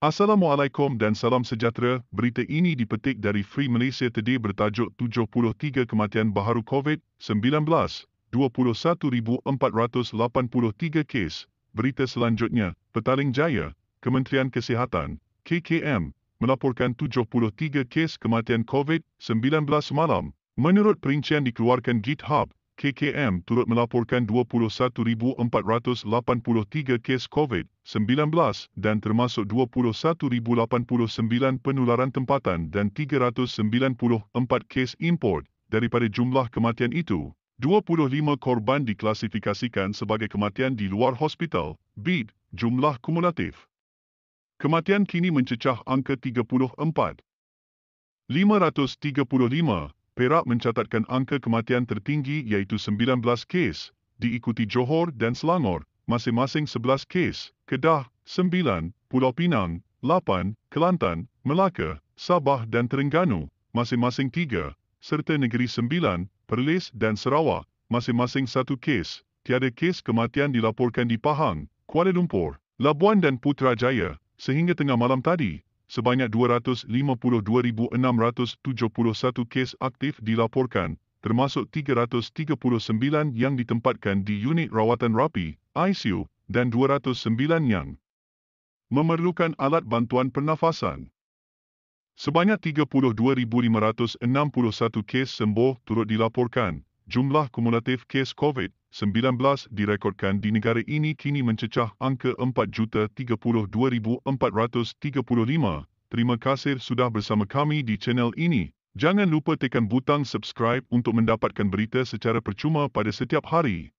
Assalamualaikum dan salam sejahtera. Berita ini dipetik dari Free Malaysia Today bertajuk 73 kematian baharu COVID-19, 21483 kes. Berita selanjutnya, Petaling Jaya, Kementerian Kesihatan, KKM, melaporkan 73 kes kematian COVID-19 malam. Menurut perincian dikeluarkan GitHub, KKM turut melaporkan 21,483 kes COVID-19 dan termasuk 21,089 penularan tempatan dan 394 kes import. Daripada jumlah kematian itu, 25 korban diklasifikasikan sebagai kematian di luar hospital, BID, jumlah kumulatif. Kematian kini mencecah angka 34. 535 Perak mencatatkan angka kematian tertinggi iaitu 19 kes, diikuti Johor dan Selangor, masing-masing 11 kes, Kedah, 9, Pulau Pinang, 8, Kelantan, Melaka, Sabah dan Terengganu, masing-masing 3, serta Negeri Sembilan, Perlis dan Sarawak, masing-masing 1 kes. Tiada kes kematian dilaporkan di Pahang, Kuala Lumpur, Labuan dan Putrajaya, sehingga tengah malam tadi, sebanyak 252,671 kes aktif dilaporkan, termasuk 339 yang ditempatkan di unit rawatan rapi, ICU, dan 209 yang memerlukan alat bantuan pernafasan. Sebanyak 32,561 kes sembuh turut dilaporkan, jumlah kumulatif kes COVID-19 direkodkan di negara ini kini mencecah angka 4,32,435. Terima kasih sudah bersama kami di channel ini. Jangan lupa tekan butang subscribe untuk mendapatkan berita secara percuma pada setiap hari.